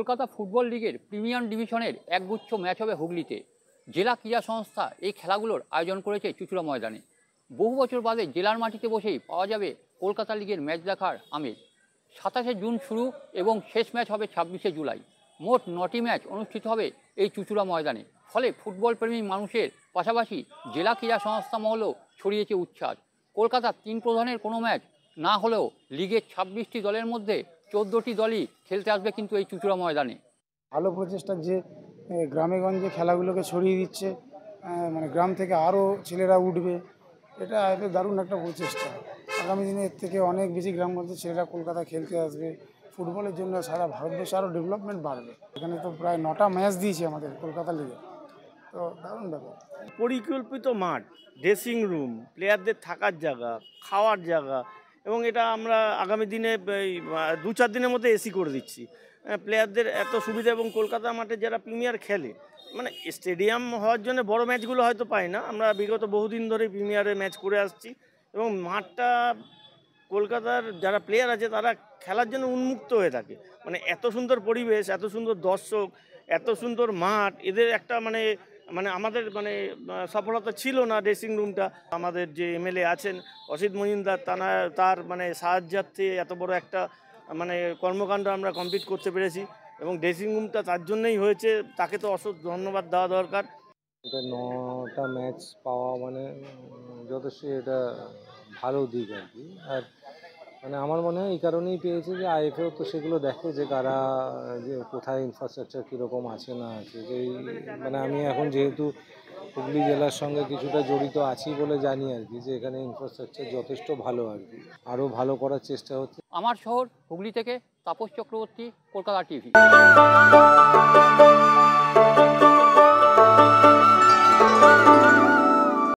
Kolkata football লিগের premium ডিভিশনের একগুচ্ছ ম্যাচ হবে হুগলিতে জেলা ক্রীড়া সংস্থা এই খেলাগুলোর আয়োজন করেছে চুচুড়া ময়দানে বহু বছর বাদে জেলার মাটিতে বসেই পাওয়া যাবে কলকাতা লিগের ম্যাচ দেখার আমেজ সাতাশে জুন শুরু এবং শেষ ম্যাচ হবে ছাব্বিশে জুলাই মোট নটি ম্যাচ অনুষ্ঠিত হবে এই চুচুড়া ময়দানে ফলে ফুটবল প্রেমী মানুষের পাশাপাশি জেলা ক্রীড়া সংস্থা মহলও ছড়িয়েছে উচ্ছ্বাস কলকাতার তিন প্রধানের কোনো ম্যাচ না হলেও লিগের ছাব্বিশটি দলের মধ্যে চোদ্দোটি দলই খেলতে আসবে কিন্তু এই চুচুড়া ময়দানে ভালো প্রচেষ্টা যে গ্রামে গঞ্জে খেলাগুলোকে ছড়িয়ে দিচ্ছে মানে গ্রাম থেকে আরও ছেলেরা উঠবে এটা দারুণ একটা প্রচেষ্টা আগামী দিনে এর থেকে অনেক বেশি গ্রামগঞ্জের ছেলেরা কলকাতা খেলতে আসবে ফুটবলের জন্য সারা ভারতবর্ষে আরও ডেভেলপমেন্ট বাড়বে এখানে তো প্রায় নটা ম্যাচ দিয়েছে আমাদের কলকাতা লিগে তো দারুণ ব্যাপার পরিকল্পিত মাঠ ড্রেসিং রুম প্লেয়ারদের থাকার জায়গা খাওয়ার জায়গা এবং এটা আমরা আগামী দিনে দু চার দিনের মধ্যে এসি করে দিচ্ছি প্লেয়ারদের এত সুবিধা এবং কলকাতা মাঠে যারা প্রিমিয়ার খেলে মানে স্টেডিয়াম হওয়ার জন্য বড় ম্যাচগুলো হয়তো পাই না আমরা বিগত বহুদিন ধরে প্রিমিয়ারে ম্যাচ করে আসছি এবং মাঠটা কলকাতার যারা প্লেয়ার আছে তারা খেলার জন্য উন্মুক্ত হয়ে থাকে মানে এত সুন্দর পরিবেশ এত সুন্দর দর্শক এত সুন্দর মাঠ এদের একটা মানে মানে আমাদের মানে সফলতা ছিল না ড্রেসিং রুমটা আমাদের যে এমএলএ আছেন অসিত মহিন্দার তানা তার মানে সাহায্যার্থে এত বড় একটা মানে কর্মকাণ্ড আমরা কমপ্লিট করতে পেরেছি এবং ড্রেসিং রুমটা তার জন্যই হয়েছে তাকে তো অসৎ ধন্যবাদ দেওয়া দরকার এটা নটা ম্যাচ পাওয়া মানে যথেষ্ট এটা ভালো দিক আর কি আর মানে আমার মনে হয় এই কারণেই পেয়েছে যে আইএফও তো সেগুলো দেখে যে কারা যে কোথায় ইনফ্রাস্ট্রাকচার কীরকম আছে না আছে যে মানে আমি এখন যেহেতু হুগলি জেলার সঙ্গে কিছুটা জড়িত আছি বলে জানি আর কি যে এখানে ইনফ্রাস্ট্রাকচার যথেষ্ট ভালো আর কি আরও ভালো করার চেষ্টা হচ্ছে আমার শহর হুগলি থেকে তাপস চক্রবর্তী কলকাতা টিভি